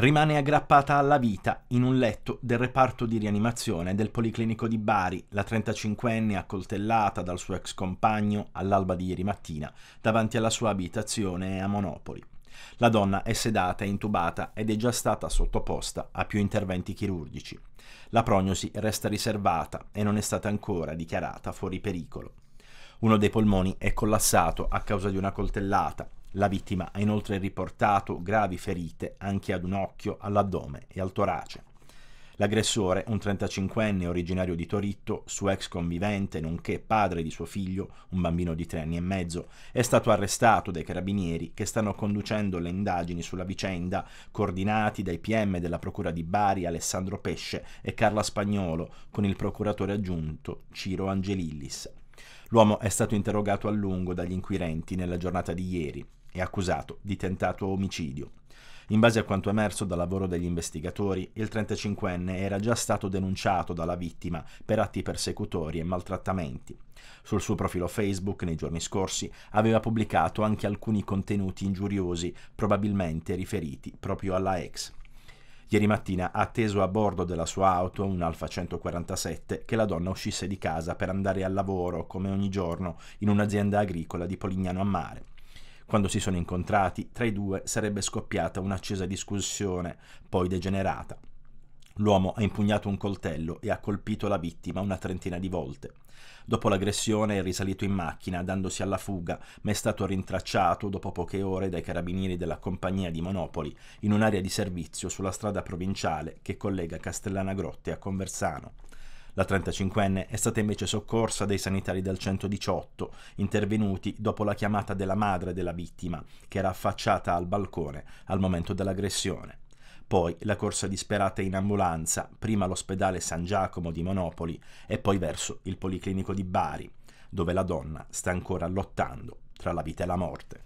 Rimane aggrappata alla vita in un letto del reparto di rianimazione del Policlinico di Bari, la 35enne accoltellata dal suo ex compagno all'alba di ieri mattina davanti alla sua abitazione a Monopoli. La donna è sedata e intubata ed è già stata sottoposta a più interventi chirurgici. La prognosi resta riservata e non è stata ancora dichiarata fuori pericolo. Uno dei polmoni è collassato a causa di una coltellata la vittima ha inoltre riportato gravi ferite anche ad un occhio, all'addome e al torace. L'aggressore, un 35enne originario di Toritto, suo ex convivente nonché padre di suo figlio, un bambino di tre anni e mezzo, è stato arrestato dai carabinieri che stanno conducendo le indagini sulla vicenda, coordinati dai PM della Procura di Bari Alessandro Pesce e Carla Spagnolo, con il procuratore aggiunto Ciro Angelillis. L'uomo è stato interrogato a lungo dagli inquirenti nella giornata di ieri e accusato di tentato omicidio. In base a quanto emerso dal lavoro degli investigatori, il 35enne era già stato denunciato dalla vittima per atti persecutori e maltrattamenti. Sul suo profilo Facebook nei giorni scorsi aveva pubblicato anche alcuni contenuti ingiuriosi, probabilmente riferiti proprio alla ex. Ieri mattina ha atteso a bordo della sua auto, un Alfa 147, che la donna uscisse di casa per andare al lavoro, come ogni giorno, in un'azienda agricola di Polignano a Mare. Quando si sono incontrati, tra i due sarebbe scoppiata un'accesa discussione, poi degenerata. L'uomo ha impugnato un coltello e ha colpito la vittima una trentina di volte. Dopo l'aggressione è risalito in macchina dandosi alla fuga, ma è stato rintracciato dopo poche ore dai carabinieri della compagnia di Monopoli in un'area di servizio sulla strada provinciale che collega Castellana Grotte a Conversano. La 35enne è stata invece soccorsa dai sanitari del 118, intervenuti dopo la chiamata della madre della vittima, che era affacciata al balcone al momento dell'aggressione. Poi la corsa disperata in ambulanza, prima all'ospedale San Giacomo di Monopoli e poi verso il Policlinico di Bari, dove la donna sta ancora lottando tra la vita e la morte.